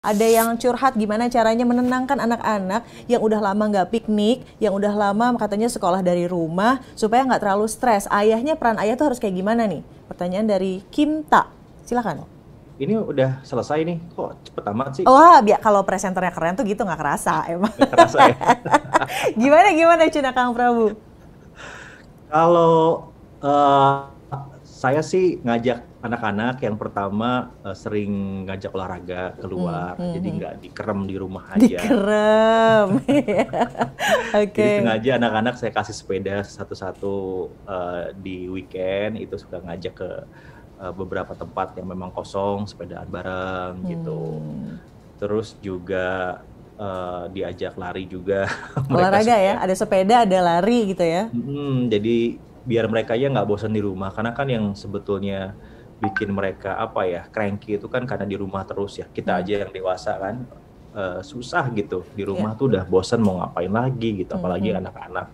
Ada yang curhat gimana caranya menenangkan anak-anak yang udah lama nggak piknik, yang udah lama katanya sekolah dari rumah, supaya nggak terlalu stres. Ayahnya peran ayah tuh harus kayak gimana nih? Pertanyaan dari Kim Ta. Silakan. Ini udah selesai nih, kok cepet amat sih? Wah, biar kalau presenternya keren tuh gitu nggak kerasa emang. Gak kerasa ya. gimana gimana Cina Kang Prabu? Kalau uh, saya sih ngajak anak-anak yang pertama uh, sering ngajak olahraga keluar, mm hmm, jadi hmm. nggak dikerem di rumah aja. Dikerem, okay. Jadi sengaja anak-anak saya kasih sepeda satu-satu uh, di weekend itu suka ngajak ke uh, beberapa tempat yang memang kosong sepedaan bareng mm. gitu. Hmm. Terus juga uh, diajak lari juga. olahraga ya, ada sepeda, ada lari gitu ya. Hmm, jadi biar mereka ya nggak bosan di rumah karena kan yang sebetulnya bikin mereka apa ya cranky itu kan karena di rumah terus ya kita hmm. aja yang dewasa kan uh, susah gitu di rumah yeah. tuh udah bosan mau ngapain lagi gitu apalagi mm-hmm. anak-anak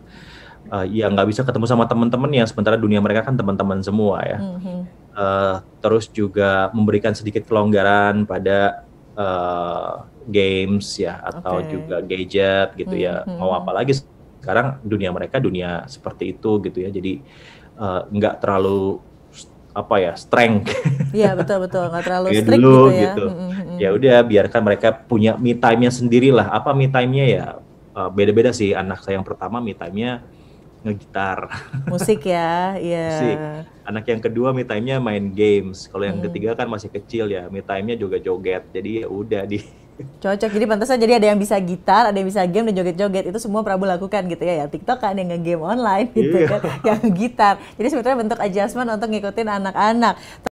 uh, eh, yang nggak bisa ketemu sama teman teman yang sementara dunia mereka kan teman-teman semua ya mm-hmm. uh, terus juga memberikan sedikit kelonggaran pada uh, games ya atau okay. juga gadget gitu mm-hmm. ya hmm, mau apa lagi sekarang dunia mereka dunia seperti itu gitu ya jadi uh, terlalu apa ya strength ya betul betul nggak terlalu strict dulu, gitu ya gitu. Mm -hmm. ya udah biarkan mereka punya me time-nya sendiri lah apa me time-nya ya uh, beda-beda sih anak saya yang pertama me time-nya ngegitar musik ya iya yeah. anak yang kedua me time-nya main games kalau yang mm. ketiga kan masih kecil ya me time-nya juga joget jadi ya udah di Cocok, jadi pantasnya jadi ada yang bisa gitar, ada yang bisa game, dan joget-joget. Itu semua Prabu lakukan gitu ya, yang TikTok kan, yang game online gitu yeah. kan, yang gitar. Jadi sebetulnya bentuk adjustment untuk ngikutin anak-anak.